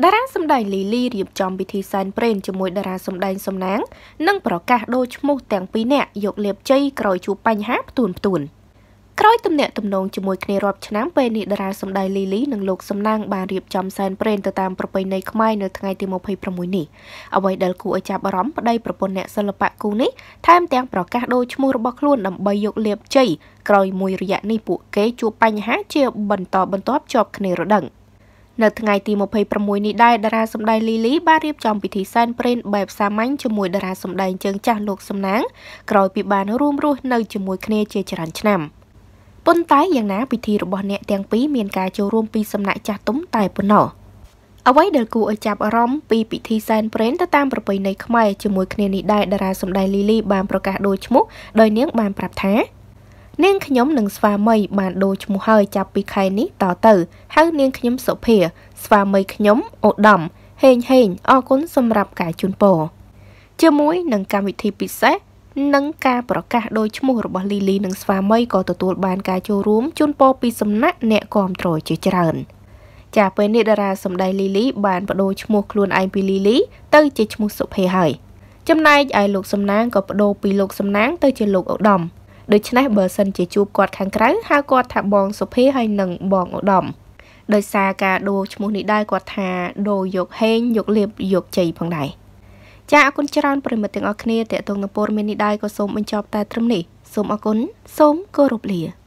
តារាសម្ដែងលីលីរៀបចំពិធីសែនព្រេនជាមួយតារាសម្ដែងសំណាងនិងប្រកាសដូរឈ្មោះទាំងពីរនាក់យកលៀបជ័យក្រោយជួបបញ្ហាផ្ទួនផ្ទួនក្រោយទំនាក់ទំនងជាមួយគ្នារាប់ឆ្នាំពេលនេះតារាសម្ដែងលីលីនិងលោកសំណាងបានរៀបចំសែនព្រេនទៅតាមប្រពៃណីខ្មែរនៅថ្ងៃទី26នេះអ្វីដែលគួរឲ្យចាប់អារម្មណ៍ប្តីប្រពន្ធអ្នកសិល្បៈគូនេះថែមទាំងប្រកាសដូរឈ្មោះរបស់ខ្លួនដើម្បីយកលៀបជ័យក្រោយមួយរយៈនេះពួកគេជួបបញ្ហាជាបន្តបន្ទាប់ជាប់គ្នារដឹង។នៅថ្ងៃទី26នេះដែរតារាសម្ដែងលីលីបានរៀបចំពិធីសែនព្រេនបែបសាមញ្ញជាមួយតារាសម្ដែងជើងចាស់លោកសំណាងក្រោយពីបានរួមរស់នៅជាមួយគ្នាជាច្រើនឆ្នាំប៉ុន្តែយ៉ាងណាពិធីរបស់អ្នកទាំងពីរមានការចូលរួមពីសំណាក់ចាស់ទុំតែប៉ុណ្ណោះអ្វីដែលគួរឲ្យចាប់អារម្មណ៍ពីពិធីសែនព្រេនទៅតាមប្រពៃណីខ្មែរជាមួយគ្នានេះដែរតារាសម្ដែងលីលីបានប្រកាសដូចឈ្មោះដោយនាងបានប្រាប់ថានាងខ្ញុំនិងស្វាមីបានដូរឈ្មោះហើយចាប់ពីខែនេះតទៅហៅនាងខ្ញុំសុភាស្វាមីខ្ញុំឧត្តមហេងហេងអរគុណសម្រាប់ការជូនពរជាមួយនឹងកម្មវិធីពិសេសនិងការប្រកាសដោយឈ្មោះរបស់លីលីនិងស្វាមីក៏ទទួលបានការចូលរួមជូនពរពីសំណាក់អ្នកគ្រប់គ្រងជាច្រើនចាពេលនេះតារាសម្ដែងលីលី បានបដូរឈ្មោះខ្លួនឯងពីលីលី ទៅជាឈ្មោះសុភ័យហើយចំណែកឯលោកសំណាងក៏បដូរពីលោកសំណាងទៅជាលោកឧត្តមដូច្នេះបើសិនជាជួបគាត់ខាងក្រៅហៅគាត់ថាបងសុភីហើយនិងបងឧត្តមដោយសារការដូរឈ្មោះនេះដែរគាត់ថាដូរយកហេងយកលៀបយកជ័យផងដែរចាអរគុណច្រើនប្រិមត្តទាំងអស់គ្នាតេតងនពរមាននេះដែរក៏សូមបញ្ចប់តែត្រឹមនេះសូមអរគុណសូមគោរពលា